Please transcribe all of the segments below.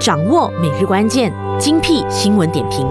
掌握每日关键，精辟新闻点评。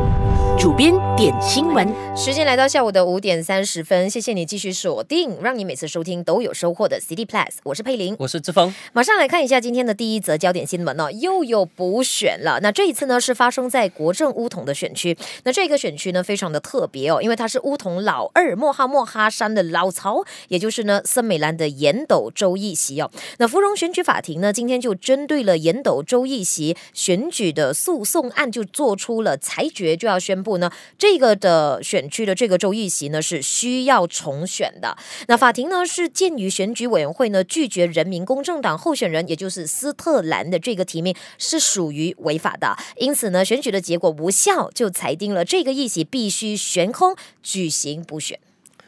主编点新闻，时间来到下午的五点三十分，谢谢你继续锁定，让你每次收听都有收获的 CD Plus，我是佩玲，我是志峰，马上来看一下今天的第一则焦点新闻哦，又有补选了。那这一次呢，是发生在国政乌统的选区，那这个选区呢，非常的特别哦，因为它是乌统老二莫哈莫哈山的老巢，也就是呢森美兰的严斗周议席哦。那芙蓉选举法庭呢，今天就针对了严斗周议席选举的诉讼案，就做出了裁决，就要宣。不呢，这个的选区的这个州议席呢是需要重选的。那法庭呢是鉴于选举委员会呢拒绝人民公正党候选人，也就是斯特兰的这个提名是属于违法的，因此呢选举的结果无效，就裁定了这个议席必须悬空举行补选。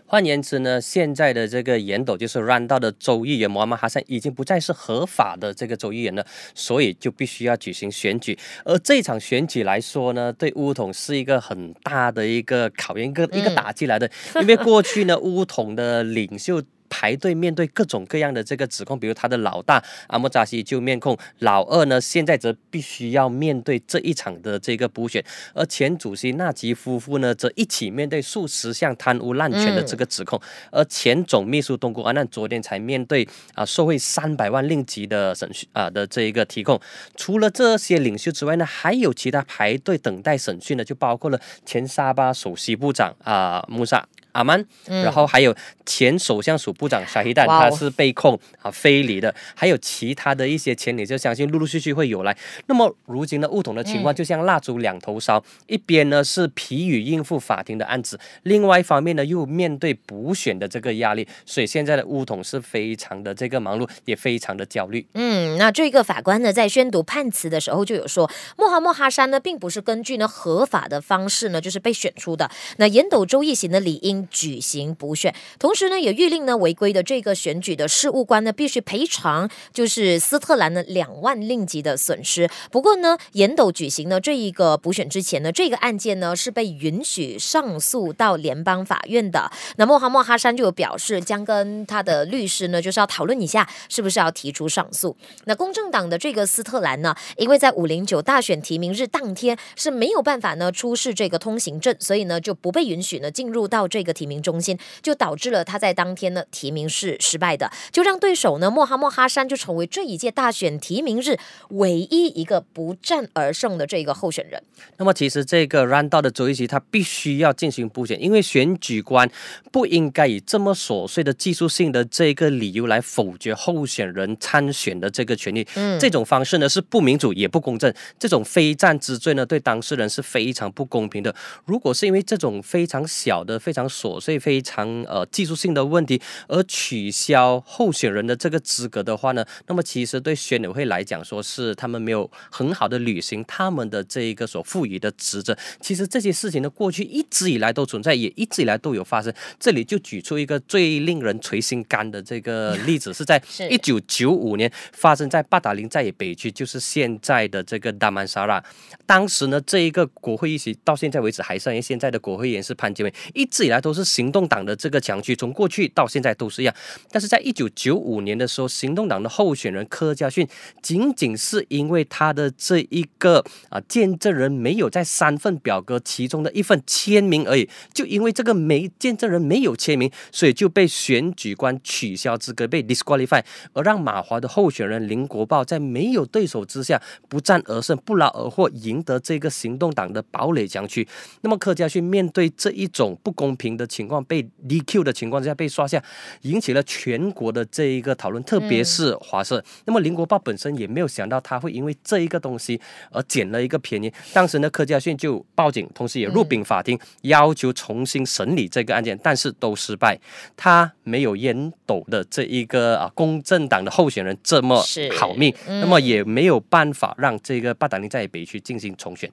换言之呢，现在的这个元斗就是 run 到的州议员摩阿哈桑已经不再是合法的这个州议员了，所以就必须要举行选举。而这场选举来说呢，对乌统是一个很大的一个考验，一个一个打击来的，因为过去呢，乌统的领袖。排队面对各种各样的这个指控，比如他的老大阿莫扎西就面控，老二呢现在则必须要面对这一场的这个补选，而前主席纳吉夫妇呢则一起面对数十项贪污滥权的这个指控，而前总秘书东姑阿难昨天才面对啊受贿三百万令吉的审讯啊的这一个提控。除了这些领袖之外呢，还有其他排队等待审讯的，就包括了前沙巴首席部长啊穆萨。阿曼，然后还有前首相署部长沙希旦，他是被控啊非礼的，还有其他的一些前，你就相信陆陆续续会有来。那么如今的乌统的情况就像蜡烛两头烧，一边呢是疲于应付法庭的案子，另外一方面呢又面对补选的这个压力，所以现在的乌统是非常的这个忙碌，也非常的焦虑。嗯，那这个法官呢在宣读判词的时候就有说，穆罕默哈山呢并不是根据呢合法的方式呢就是被选出的，那沿斗州议席的理应。举行补选，同时呢，也预令呢违规的这个选举的事务官呢必须赔偿，就是斯特兰的两万令吉的损失。不过呢，严斗举行呢这一个补选之前呢，这个案件呢是被允许上诉到联邦法院的。那莫哈莫哈山就有表示，将跟他的律师呢就是要讨论一下，是不是要提出上诉。那公正党的这个斯特兰呢，因为在五零九大选提名日当天是没有办法呢出示这个通行证，所以呢就不被允许呢进入到这个。提名中心就导致了他在当天呢提名是失败的，就让对手呢莫哈莫哈山就成为这一届大选提名日唯一一个不战而胜的这个候选人。那么其实这个 r a n d 的周一奇他必须要进行补选，因为选举官不应该以这么琐碎的技术性的这个理由来否决候选人参选的这个权利。嗯，这种方式呢是不民主也不公正，这种非战之罪呢对当事人是非常不公平的。如果是因为这种非常小的非常。琐碎非常呃技术性的问题，而取消候选人的这个资格的话呢，那么其实对选委会来讲，说是他们没有很好的履行他们的这一个所赋予的职责。其实这些事情的过去一直以来都存在，也一直以来都有发生。这里就举出一个最令人垂心肝的这个例子，是在 一九九五年发生在巴达林再也北区，就是现在的这个大曼沙拉。当时呢，这一个国会议席到现在为止还是现在的国会议员是潘建伟，一直以来都。都是行动党的这个强区，从过去到现在都是一样。但是在一九九五年的时候，行动党的候选人柯家逊，仅仅是因为他的这一个啊见证人没有在三份表格其中的一份签名而已，就因为这个没见证人没有签名，所以就被选举官取消资格，被 d i s q u a l i f y 而让马华的候选人林国豹在没有对手之下不战而胜，不劳而获，赢得这个行动党的堡垒强区。那么柯家逊面对这一种不公平。的情况被 DQ 的情况下被刷下，引起了全国的这一个讨论，特别是华社。那么林国豹本身也没有想到他会因为这一个东西而捡了一个便宜。当时呢，柯家迅就报警，同时也入禀法庭，要求重新审理这个案件，但是都失败。他没有烟斗的这一个啊，公正党的候选人这么好命，那么也没有办法让这个巴达岭在北区进行重选。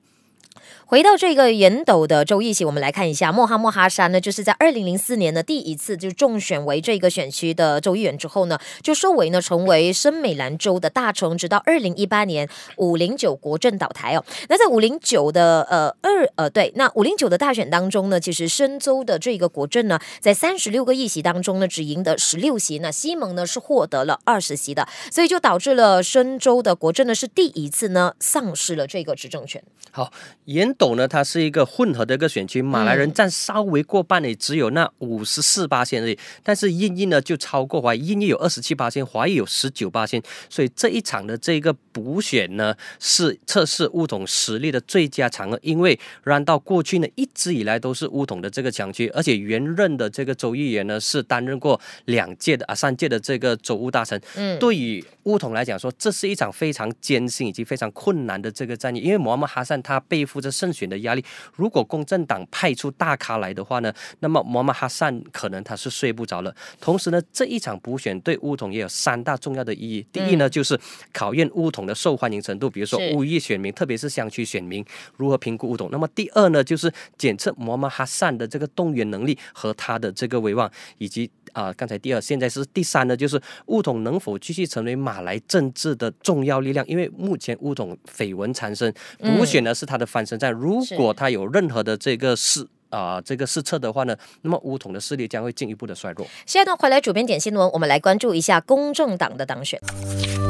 回到这个岩斗的州议席，我们来看一下。莫哈莫哈山呢，就是在二零零四年呢第一次就中选为这个选区的州议员之后呢，就收为呢成为深美兰州的大城，直到二零一八年五零九国政倒台哦。那在五零九的呃二呃对，那五零九的大选当中呢，其实深州的这个国政呢，在三十六个议席当中呢，只赢得十六席。那西蒙呢是获得了二十席的，所以就导致了深州的国政呢是第一次呢丧失了这个执政权。好。岩斗呢，它是一个混合的一个选区，马来人占稍微过半的，只有那五十四八千人，但是印印呢就超过华，印印有二十七八千，华裔有十九八千，所以这一场的这个补选呢，是测试乌统实力的最佳场合，因为岩到过去呢一直以来都是乌统的这个强区，而且原任的这个州议员呢是担任过两届的啊，三届的这个州务大臣。嗯，对于乌统来讲说，这是一场非常艰辛以及非常困难的这个战役，因为摩曼哈善他被。背负着胜选的压力，如果公正党派出大咖来的话呢，那么摩马哈散可能他是睡不着了。同时呢，这一场补选对乌统也有三大重要的意义。第一呢，就是考验乌统的受欢迎程度，比如说物裔选民，特别是乡区选民如何评估乌统。那么第二呢，就是检测摩马哈散的这个动员能力和他的这个威望，以及。啊，刚才第二，现在是第三呢，就是巫统能否继续成为马来政治的重要力量？因为目前巫统绯闻缠身，补选呢是它的翻身战。如果它有任何的这个事啊，这个事测的话呢，那么乌统的势力将会进一步的衰弱。现在呢，回来，主编点新闻，我们来关注一下公正党的党选，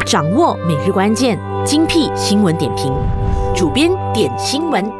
掌握每日关键，精辟新闻点评，主编点新闻。